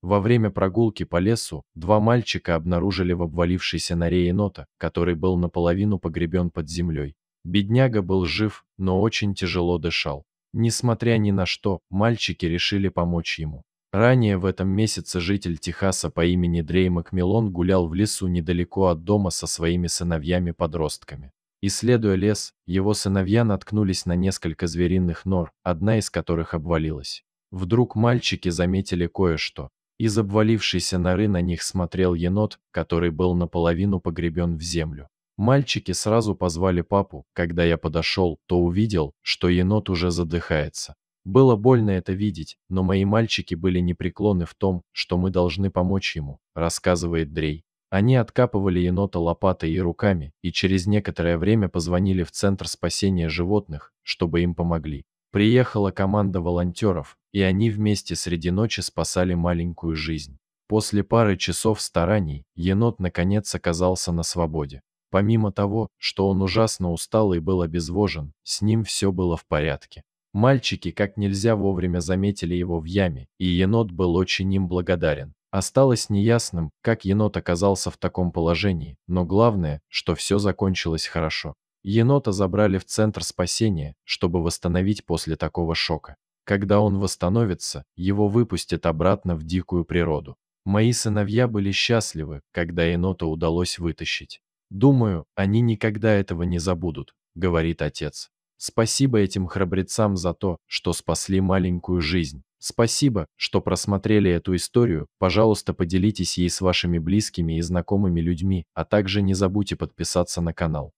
Во время прогулки по лесу два мальчика обнаружили в обвалившейся норе енота, который был наполовину погребен под землей. Бедняга был жив, но очень тяжело дышал. Несмотря ни на что, мальчики решили помочь ему. Ранее в этом месяце житель Техаса по имени Дрей Макмиллон гулял в лесу недалеко от дома со своими сыновьями-подростками. Исследуя лес, его сыновья наткнулись на несколько звериных нор, одна из которых обвалилась. Вдруг мальчики заметили кое-что, из обвалившейся норы на них смотрел енот, который был наполовину погребен в землю. Мальчики сразу позвали папу. Когда я подошел, то увидел, что енот уже задыхается. Было больно это видеть, но мои мальчики были непреклонны в том, что мы должны помочь ему, рассказывает Дрей. Они откапывали енота лопатой и руками, и через некоторое время позвонили в Центр спасения животных, чтобы им помогли. Приехала команда волонтеров, и они вместе среди ночи спасали маленькую жизнь. После пары часов стараний енот наконец оказался на свободе. Помимо того, что он ужасно устал и был обезвожен, с ним все было в порядке. Мальчики как нельзя вовремя заметили его в яме, и енот был очень им благодарен. Осталось неясным, как енот оказался в таком положении, но главное, что все закончилось хорошо. Енота забрали в центр спасения, чтобы восстановить после такого шока. Когда он восстановится, его выпустят обратно в дикую природу. Мои сыновья были счастливы, когда енота удалось вытащить. Думаю, они никогда этого не забудут, говорит отец. Спасибо этим храбрецам за то, что спасли маленькую жизнь. Спасибо, что просмотрели эту историю. Пожалуйста, поделитесь ей с вашими близкими и знакомыми людьми, а также не забудьте подписаться на канал.